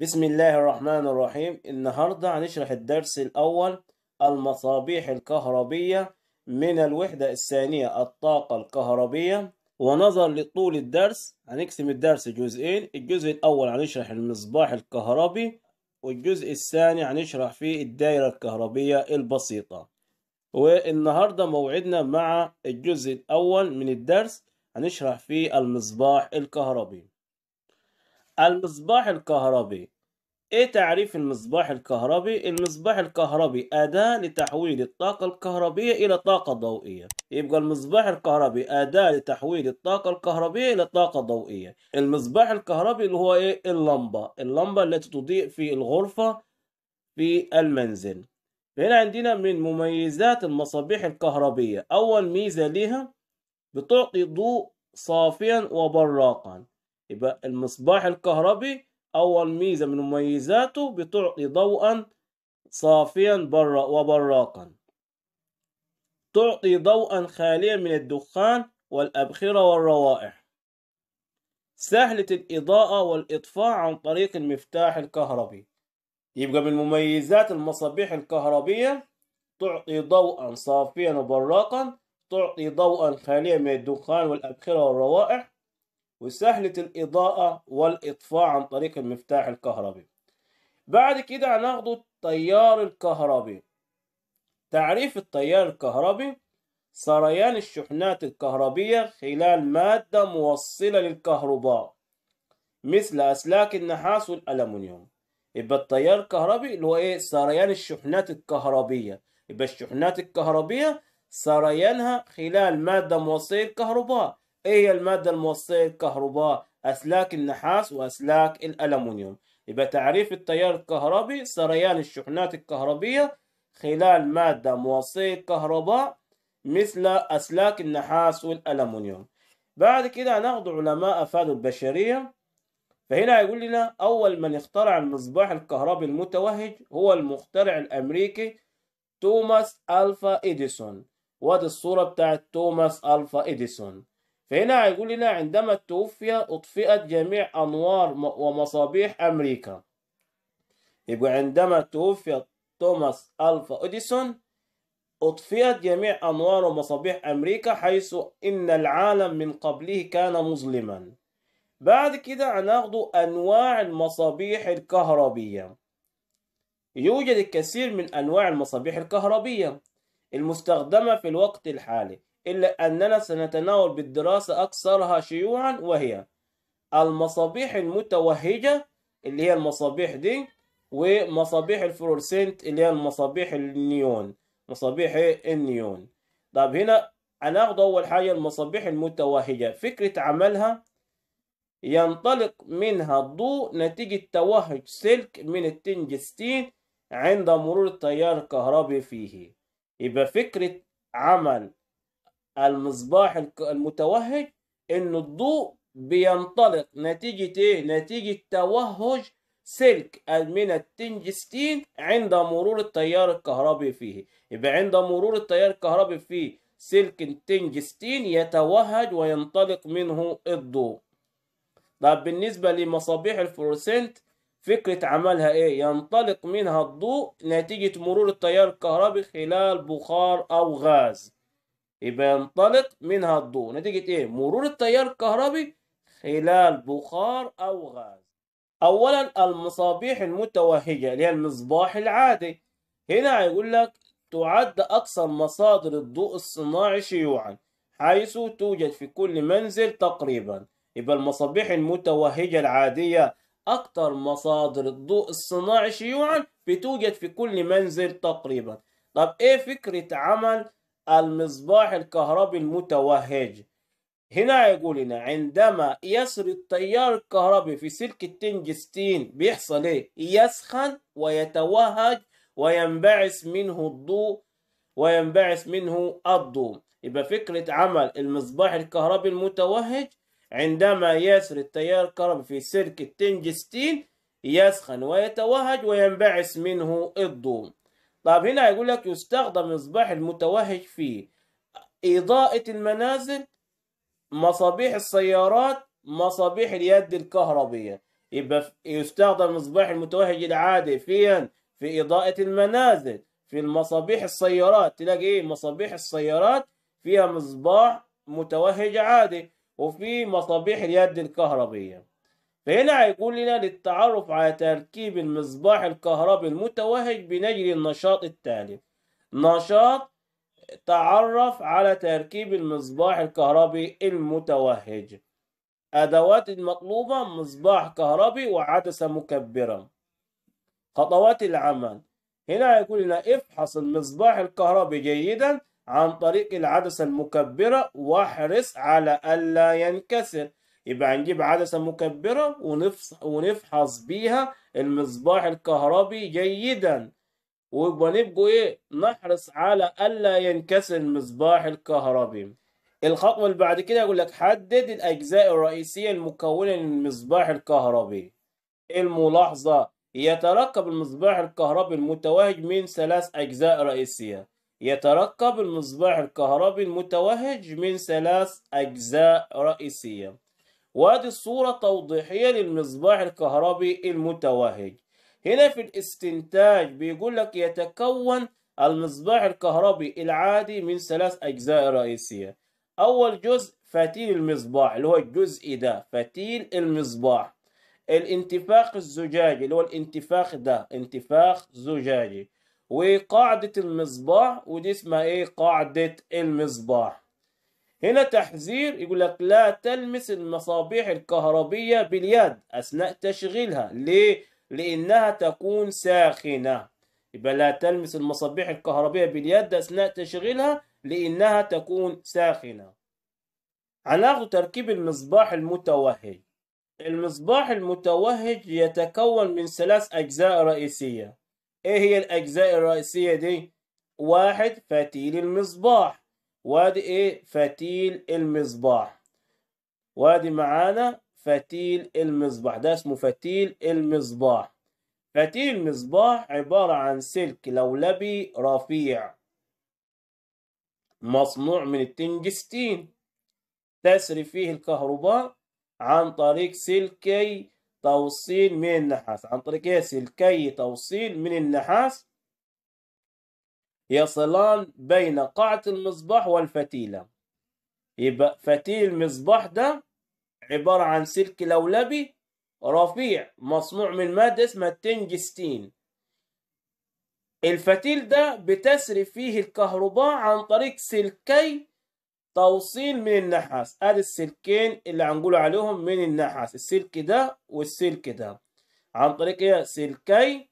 بسم الله الرحمن الرحيم النهاردة هنشرح الدرس الأول المصابيح الكهربية من الوحدة الثانية الطاقة الكهربية ونظرا لطول الدرس هنقسم الدرس جزئين الجزء الأول هنشرح المصباح الكهربي والجزء الثاني هنشرح فيه الدائرة الكهربية البسيطة والنهاردة موعدنا مع الجزء الأول من الدرس هنشرح فيه المصباح الكهربي المصباح الكهربي ايه تعريف المصباح الكهربي المصباح الكهربي اداه لتحويل الطاقه الكهربيه الى طاقه ضوئيه يبقى المصباح الكهربي اداه لتحويل الطاقه الكهربيه الى طاقه ضوئيه المصباح الكهربي اللي هو ايه اللمبه اللمبه التي تضيء في الغرفه في المنزل فهنا عندنا من مميزات المصابيح الكهربيه اول ميزه ليها بتعطي ضوء صافيا وبراقا يبقى المصباح الكهربي أول ميزة من مميزاته بتعطي ضوءا صافيا برا وبراقا تعطي ضوءا خاليا من الدخان والأبخرة والروائح سهلة الإضاءة والإطفاء عن طريق المفتاح الكهربي يبقى من مميزات المصابيح الكهربية تعطي ضوءا صافيا وبراقا تعطي ضوءا خاليا من الدخان والأبخرة والروائح وسهلة الإضاءة والإطفاء عن طريق المفتاح الكهربي بعد كده هناخده التيار الكهربي تعريف التيار الكهربي سريان الشحنات الكهربية خلال مادة موصلة للكهرباء مثل أسلاك النحاس والألمنيوم يبقى التيار الكهربي اللي هو إيه سريان الشحنات الكهربية يبقى الشحنات الكهربية سريانها خلال مادة موصلة للكهرباء ايه هي المادة الموصلة الكهرباء أسلاك النحاس وأسلاك الالمونيوم يبقى تعريف التيار الكهربي سريان الشحنات الكهربية خلال مادة موصلة الكهرباء مثل أسلاك النحاس والالمونيوم بعد كده هناخد علماء أفادوا البشرية فهنا هيقول لنا أول من اخترع المصباح الكهربي المتوهج هو المخترع الأمريكي توماس ألفا إديسون وادي الصورة بتاعت توماس ألفا إديسون فهنا هيقول لنا عندما توفي أطفئت جميع أنوار ومصابيح أمريكا يبقى عندما توفي توماس ألفا أوديسون أطفئت جميع أنوار ومصابيح أمريكا حيث إن العالم من قبله كان مظلما بعد كده هناخد أنواع المصابيح الكهربية يوجد الكثير من أنواع المصابيح الكهربية المستخدمة في الوقت الحالي إلا أننا سنتناول بالدراسة أكثرها شيوعا وهي المصابيح المتوهجة اللي هي المصابيح دي ومصابيح الفلورسنت اللي هي المصابيح النيون مصابيح النيون طب هنا هناخد أول حاجة المصابيح المتوهجة فكرة عملها ينطلق منها الضوء نتيجة توهج سلك من التنجستين عند مرور التيار الكهربي فيه يبقى فكرة عمل المصباح المتوهج ان الضوء بينطلق نتيجة ايه؟ نتيجة توهج سلك التنجستين عند مرور التيار الكهربي فيه يبقى عند مرور التيار الكهربي فيه سلك التنجستين يتوهج وينطلق منه الضوء طب بالنسبة لمصابيح الفلورسنت فكرة عملها ايه؟ ينطلق منها الضوء نتيجة مرور التيار الكهربي خلال بخار او غاز يبقى ينطلق منها الضوء نتيجة إيه؟ مرور التيار الكهربي خلال بخار أو غاز أولا المصابيح المتوهجة اللي هي المصباح العادي هنا هيقول لك تعد أكثر مصادر الضوء الصناعي شيوعا حيث توجد في كل منزل تقريبا يبقى المصابيح المتوهجة العادية أكثر مصادر الضوء الصناعي شيوعا بتوجد في كل منزل تقريبا طب إيه فكرة عمل المصباح الكهربي المتوهج هنا يقول لنا عندما يسري التيار الكهربي في سلك التنجستين بيحصل ايه يسخن ويتوهج وينبعث منه الضوء وينبعث منه الضوء يبقى فكرة عمل المصباح الكهربي المتوهج عندما يسري التيار الكهربي في سلك التنجستين يسخن ويتوهج وينبعث منه الضوء طب هنا يقول لك يستخدم مصباح المتوهج في إضاءة المنازل مصابيح السيارات مصابيح اليد الكهربية يبقى يستخدم مصباح المتوهج العادي فين في إضاءة المنازل في المصابيح السيارات تلاقي إيه مصابيح السيارات فيها مصباح متوهج عادي وفي مصابيح اليد الكهربية فهنا هيقول لنا للتعرف على تركيب المصباح الكهربي المتوهج بنجري النشاط التالي نشاط تعرف على تركيب المصباح الكهربي المتوهج أدوات المطلوبة مصباح كهربي وعدسة مكبرة خطوات العمل هنا هيقول لنا افحص المصباح الكهربي جيدا عن طريق العدسة المكبرة واحرص على ألا ينكسر يبقى هنجيب عدسة مكبرة ونفحص بيها المصباح الكهربي جيدا ويبقى ايه نحرص على ألا ينكسر المصباح الكهربي الخطوة اللي بعد كده يقول لك حدد الأجزاء الرئيسية المكونة للمصباح الكهربي الملاحظة يتركب المصباح الكهربي المتوهج من ثلاث أجزاء رئيسية يتركب المصباح الكهربي المتوهج من ثلاث أجزاء رئيسية وادي الصورة توضيحية للمصباح الكهربي المتوهج هنا في الاستنتاج بيقول لك يتكون المصباح الكهربي العادي من ثلاث أجزاء رئيسية أول جزء فتيل المصباح اللي هو الجزء ده فتيل المصباح الانتفاخ الزجاجي اللي هو الانتفاخ ده انتفاخ زجاجي وقاعدة المصباح ودي اسمها ايه قاعدة المصباح هنا تحذير يقول لك لا تلمس المصابيح الكهربية باليد أثناء تشغيلها ليه؟ لأنها تكون ساخنة يبقى لا تلمس المصابيح الكهربية باليد أثناء تشغيلها لأنها تكون ساخنة هناخد تركيب المصباح المتوهج المصباح المتوهج يتكون من ثلاث أجزاء رئيسية إيه هي الأجزاء الرئيسية دي؟ واحد فتيل المصباح وادي ايه فتيل المصباح وادي معانا فتيل المصباح ده اسمه فتيل المصباح فتيل المصباح عبارة عن سلك لولبي رفيع مصنوع من التنجستين تسري فيه الكهرباء عن طريق سلكي توصيل من النحاس عن طريق إيه؟ سلكي توصيل من النحاس يصلان بين قاعة المصباح والفتيلة يبقى فتيل المصباح ده عبارة عن سلك لولبي رفيع مصنوع من مادة اسمها التنجستين الفتيل ده بتسري فيه الكهرباء عن طريق سلكي توصيل من النحاس ادي السلكين اللي هنقول عليهم من النحاس السلك ده والسلك ده عن طريق ايه سلكي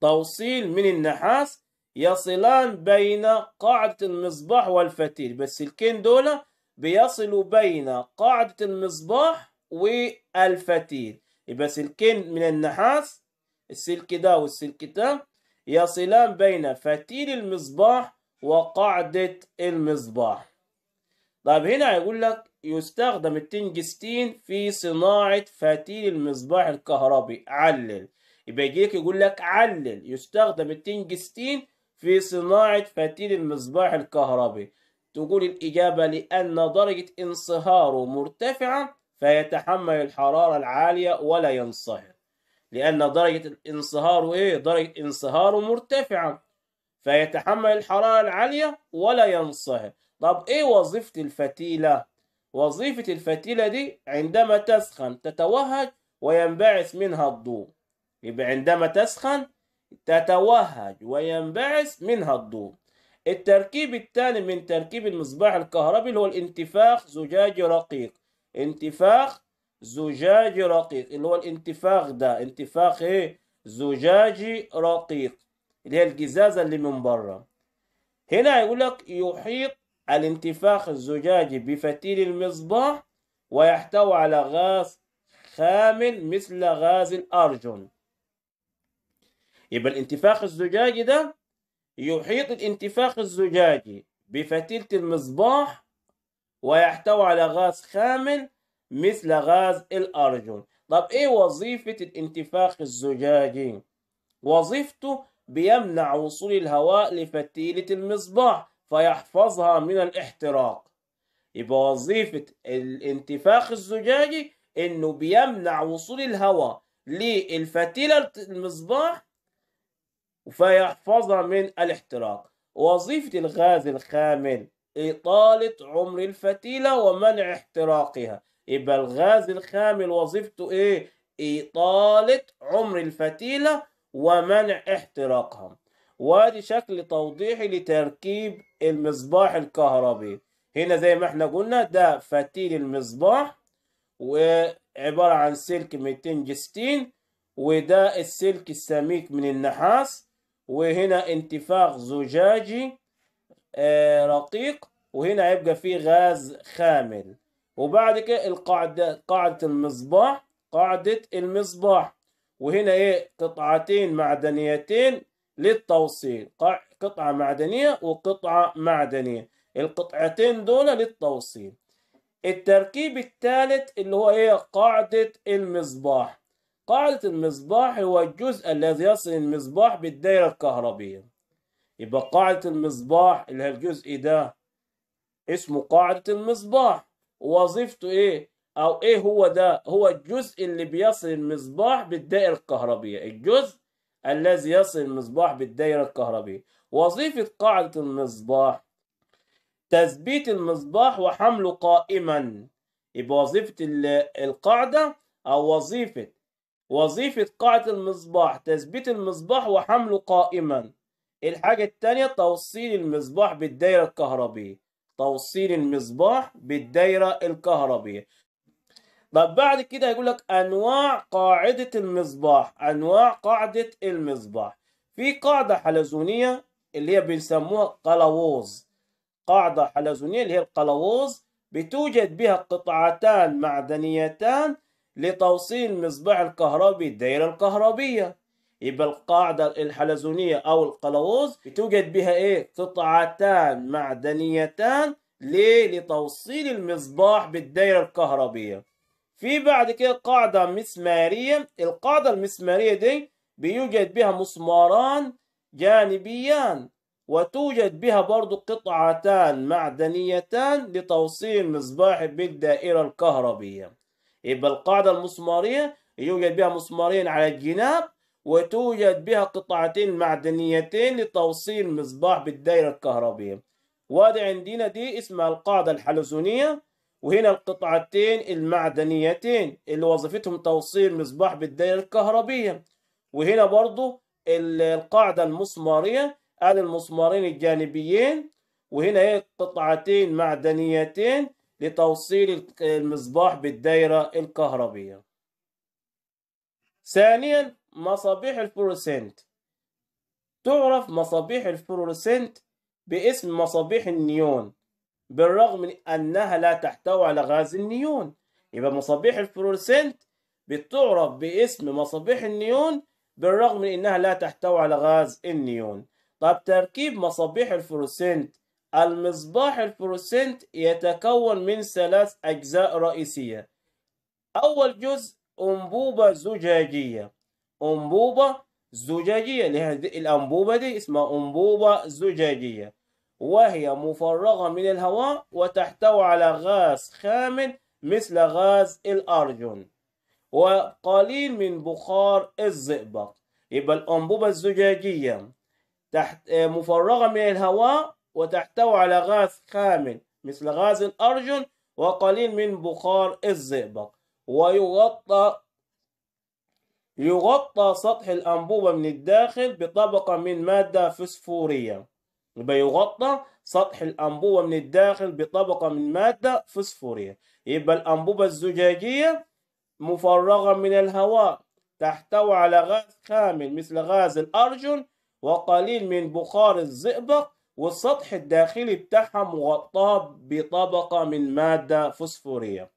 توصيل من النحاس يصلان بين قاعدة المصباح والفتيل الكين دول بيصلوا بين قاعدة المصباح والفتيل يبقى سلكين من النحاس السلك ده والسلك ده يصلان بين فتيل المصباح وقاعدة المصباح طيب هنا هيقول لك يستخدم التنجستين في صناعة فتيل المصباح الكهربي علل يبقى يجيلك يقول لك علل يستخدم التنجستين في صناعة فتيل المصباح الكهربي تقول الإجابة لأن درجة انصهاره مرتفعة فيتحمل الحرارة العالية ولا ينصهر لأن درجة انصهاره إيه؟ درجة انصهاره مرتفعة فيتحمل الحرارة العالية ولا ينصهر طب إيه وظيفة الفتيلة؟ وظيفة الفتيلة دي عندما تسخن تتوهج وينبعث منها الضوء يبقى عندما تسخن تتوهج وينبعث منها الضوء التركيب الثاني من تركيب المصباح الكهربي اللي هو الانتفاخ زجاجي رقيق انتفاخ زجاجي رقيق اللي هو الانتفاخ ده انتفاخ ايه زجاجي رقيق اللي هي الجزازة اللي من بره هنا يقول لك يحيط الانتفاخ الزجاجي بفتيل المصباح ويحتوي على غاز خام مثل غاز الأرجون يبقى الانتفاخ الزجاجي ده يحيط الانتفاخ الزجاجي بفتيلة المصباح ويحتوي على غاز خامل مثل غاز الأرجون طب إيه وظيفة الانتفاخ الزجاجي؟ وظيفته بيمنع وصول الهواء لفتيلة المصباح فيحفظها من الاحتراق يبقى وظيفة الانتفاخ الزجاجي إنه بيمنع وصول الهواء للفتيلة المصباح فيحفظها من الاحتراق وظيفة الغاز الخامل إطالة عمر الفتيلة ومنع احتراقها يبقى الغاز الخامل وظيفته إيه؟ إطالة عمر الفتيلة ومنع احتراقها وادي شكل توضيحي لتركيب المصباح الكهربي هنا زي ما احنا قلنا ده فتيل المصباح وعبارة عن سلك 260 وده السلك السميك من النحاس وهنا انتفاخ زجاجي آه، رقيق وهنا هيبقى فيه غاز خامل وبعد كده القاعدة قاعدة المصباح قاعدة المصباح وهنا ايه قطعتين معدنيتين للتوصيل قطعة معدنية وقطعة معدنية القطعتين دول للتوصيل التركيب الثالث اللي هو ايه قاعدة المصباح قاعدة المصباح هو الجزء الذي يصل المصباح بالدائرة الكهربية يبقى قاعدة المصباح اللي هي الجزء ده اسمه قاعدة المصباح وظيفته ايه او ايه هو ده هو الجزء اللي بيصل المصباح بالدائرة الكهربية الجزء الذي يصل المصباح بالدائرة الكهربية وظيفة قاعدة المصباح تثبيت المصباح وحمله قائما يبقى وظيفة القاعدة او وظيفة وظيفة قاعدة المصباح تثبيت المصباح وحمله قائما الحاجة التانية توصيل المصباح بالدايرة الكهربية توصيل المصباح بالدايرة الكهربية طب بعد كده هيقول لك أنواع قاعدة المصباح أنواع قاعدة المصباح في قاعدة حلزونية اللي هي بنسموها قلاووز قاعدة حلزونية اللي هي القلاووز بتوجد بها قطعتان معدنيتان لتوصيل مصباح الكهربي الدائرة الكهربية يبقى القاعدة الحلزونية أو القلاوز بتوجد بها إيه؟ قطعتان معدنيتان ليه؟ لتوصيل المصباح بالدائرة الكهربية في بعد كده قاعدة مسمارية القاعدة المسمارية دي بيوجد بها مسماران جانبيان وتوجد بها برضو قطعتان معدنيتان لتوصيل مصباح بالدائرة الكهربية يبقى القاعدة المسمارية يوجد بها مسمارين على الجناب وتوجد بها قطعتين معدنيتين لتوصيل مصباح بالدائرة الكهربية وادي عندنا دي اسمها القاعدة الحلزونية وهنا القطعتين المعدنيتين اللي وظيفتهم توصيل مصباح بالدائرة الكهربية وهنا برضو القاعدة المسمارية قال المسمارين الجانبيين وهنا هي قطعتين معدنيتين لتوصيل المصباح بالدائرة الكهربية ثانيا مصابيح الفلورسنت تعرف مصابيح الفلورسنت باسم مصابيح النيون بالرغم من أنها لا تحتوي على غاز النيون يبقى مصابيح الفلورسنت بتعرف باسم مصابيح النيون بالرغم من أنها لا تحتوي على غاز النيون طب تركيب مصابيح الفلورسنت المصباح الفلورسنت يتكون من ثلاث أجزاء رئيسية أول جزء أنبوبة زجاجية أنبوبة زجاجية لهذه الأنبوبة دي اسمها أنبوبة زجاجية وهي مفرغة من الهواء وتحتوي على غاز خام مثل غاز الأرجون وقليل من بخار الزئبق يبقى الأنبوبة الزجاجية تحت مفرغة من الهواء وتحتوي على غاز خام مثل غاز الأرجون وقليل من بخار الزئبق ويغطى يغطى سطح الأنبوبة من الداخل بطبقة من مادة فسفورية يبقى يغطى سطح الأنبوبة من الداخل بطبقة من مادة فسفورية يبقى الأنبوبة الزجاجية مفرغة من الهواء تحتوي على غاز خام مثل غاز الأرجون وقليل من بخار الزئبق والسطح الداخلي بتاعها مغطاة بطبقة من مادة فوسفورية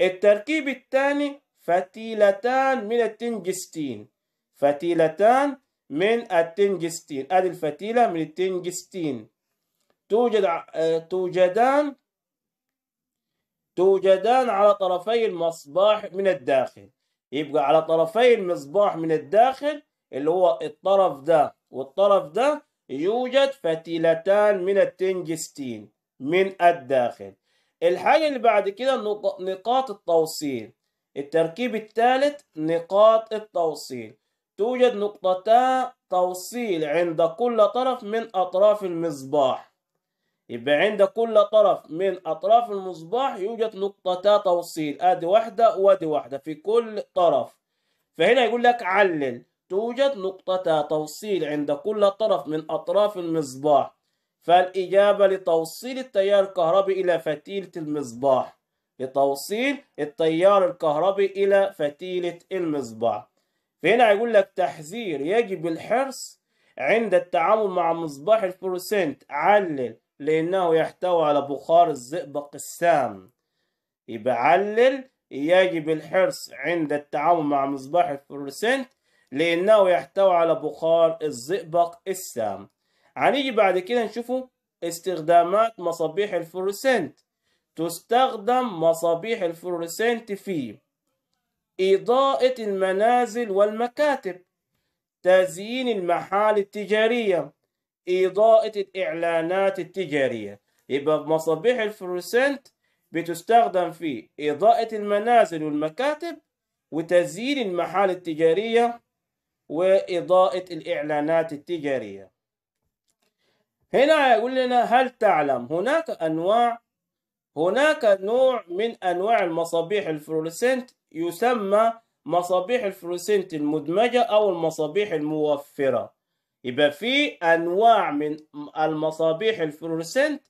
التركيب الثاني فتيلتان من التنجستين فتيلتان من التنجستين ادي الفتيلة من التنجستين توجد آه، توجدان توجدان على طرفي المصباح من الداخل يبقى على طرفي المصباح من الداخل اللي هو الطرف ده والطرف ده يوجد فتيلتان من التنجستين من الداخل الحاجة اللي بعد كده نقاط التوصيل التركيب الثالث نقاط التوصيل توجد نقطتا توصيل عند كل طرف من أطراف المصباح يبقى عند كل طرف من أطراف المصباح يوجد نقطتا توصيل أدي واحدة وأدي واحدة في كل طرف فهنا يقول لك علل توجد نقطة توصيل عند كل طرف من أطراف المصباح فالإجابة لتوصيل التيار الكهربي إلى فتيلة المصباح لتوصيل التيار الكهربي إلى فتيلة المصباح فهنا يقول لك تحذير يجب الحرص عند التعامل مع مصباح الفلوسنت علل لأنه يحتوي على بخار الزئبق السام يبقى علل يجب الحرص عند التعامل مع مصباح الفلوسنت لأنه يحتوي على بخار الزئبق السام هنيجي بعد كده نشوفوا استخدامات مصابيح الفلورسنت تستخدم مصابيح الفلورسنت في إضاءة المنازل والمكاتب تزيين المحال التجارية إضاءة الإعلانات التجارية يبقى مصابيح الفلورسنت بتستخدم في إضاءة المنازل والمكاتب وتزيين المحال التجارية وإضاءة الإعلانات التجارية هنا يقول لنا هل تعلم هناك أنواع هناك نوع من أنواع المصابيح الفلورسنت يسمى مصابيح الفلورسنت المدمجة أو المصابيح الموفرة يبقى في أنواع من المصابيح الفلورسنت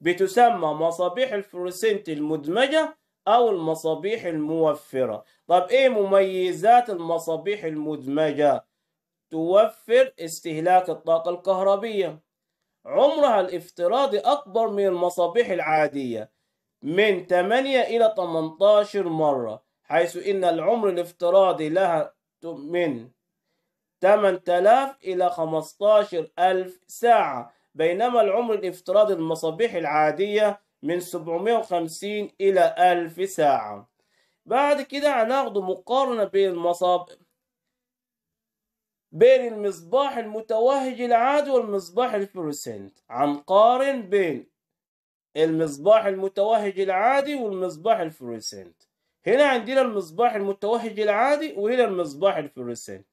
بتسمى مصابيح الفلورسنت المدمجة أو المصابيح الموفرة طب ايه مميزات المصابيح المدمجة توفر استهلاك الطاقة الكهربية عمرها الافتراضي أكبر من المصابيح العادية من 8 إلى 18 مرة حيث إن العمر الافتراضي لها من 8000 إلى 15000 ساعة بينما العمر الافتراضي المصابيح العادية من 750 إلى 1000 ساعة بعد كده هناخده مقارنة بين المصاب بين المصباح المتوهج العادي والمصباح الفلوسنت هنقارن بين المصباح المتوهج العادي والمصباح الفلوسنت هنا عندنا المصباح المتوهج العادي وهنا المصباح الفلوسنت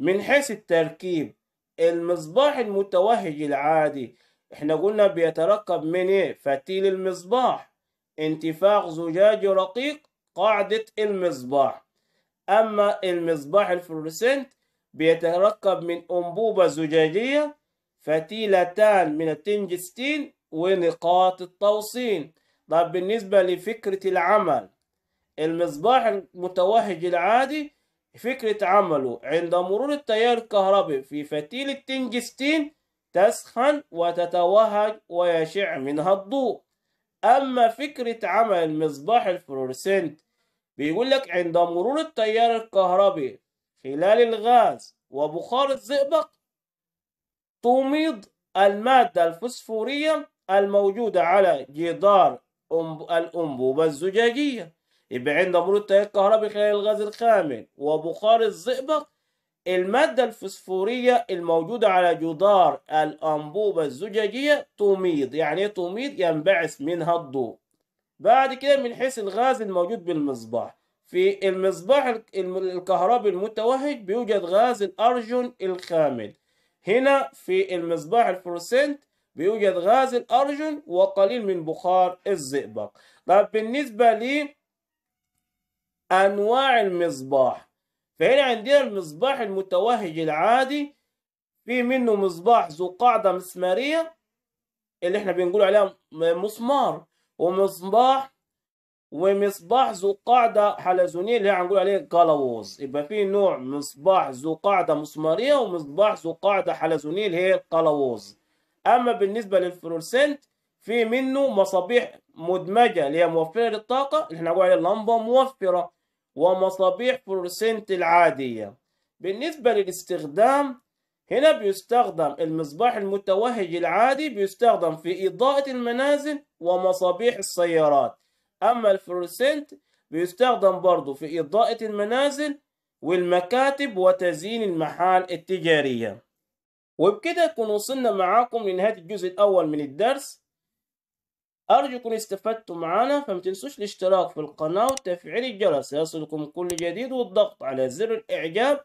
من حيث التركيب المصباح المتوهج العادي احنا قلنا بيتركب من ايه فتيل المصباح انتفاخ زجاج رقيق قاعدة المصباح أما المصباح الفلورسنت بيتركب من أنبوبة زجاجية فتيلتان من التنجستين ونقاط التوصيل طب بالنسبة لفكرة العمل المصباح المتوهج العادي فكرة عمله عند مرور التيار الكهربي في فتيل التنجستين تسخن وتتوهج ويشع منها الضوء أما فكرة عمل المصباح الفلورسنت بيقول لك عند مرور التيار الكهربي خلال الغاز وبخار الزئبق تميض المادة الفسفورية الموجودة على جدار الأنبوبة الزجاجية يبقى عند مرور التيار الكهربي خلال الغاز الخامل وبخار الزئبق المادة الفسفورية الموجودة على جدار الأنبوبة الزجاجية تميض يعني إيه تميض ينبعث منها الضوء بعد كده بنحس الغاز الموجود بالمصباح في المصباح الكهربي المتوهج بيوجد غاز الأرجون الخامل هنا في المصباح الفلورسنت بيوجد غاز الأرجون وقليل من بخار الزئبق طب بالنسبة لأنواع المصباح فهنا عندنا المصباح المتوهج العادي في منه مصباح ذو قاعدة مسمارية اللي احنا بنقول عليها مسمار ومصباح ومصباح ذو قاعدة حلزونية اللي هنقول عليه قلوز يبقى في نوع مصباح ذو قاعدة مسمارية ومصباح ذو قاعدة حلزونية اللي هي القلوز أما بالنسبة للفلورسنت في منه مصابيح مدمجة اللي هي موفرة للطاقة اللي احنا هنقول عليها لمبة موفرة ومصابيح فلورسنت العادية بالنسبة للاستخدام هنا بيستخدم المصباح المتوهج العادي بيستخدم في إضاءة المنازل ومصابيح السيارات أما الفلورسنت بيستخدم برضه في إضاءة المنازل والمكاتب وتزيين المحال التجارية وبكده نكون وصلنا معاكم لنهاية الجزء الأول من الدرس أرجو كن استفدتوا معنا فما تنسوش الاشتراك في القناة وتفعيل الجرس يصلكم كل جديد والضغط على زر الإعجاب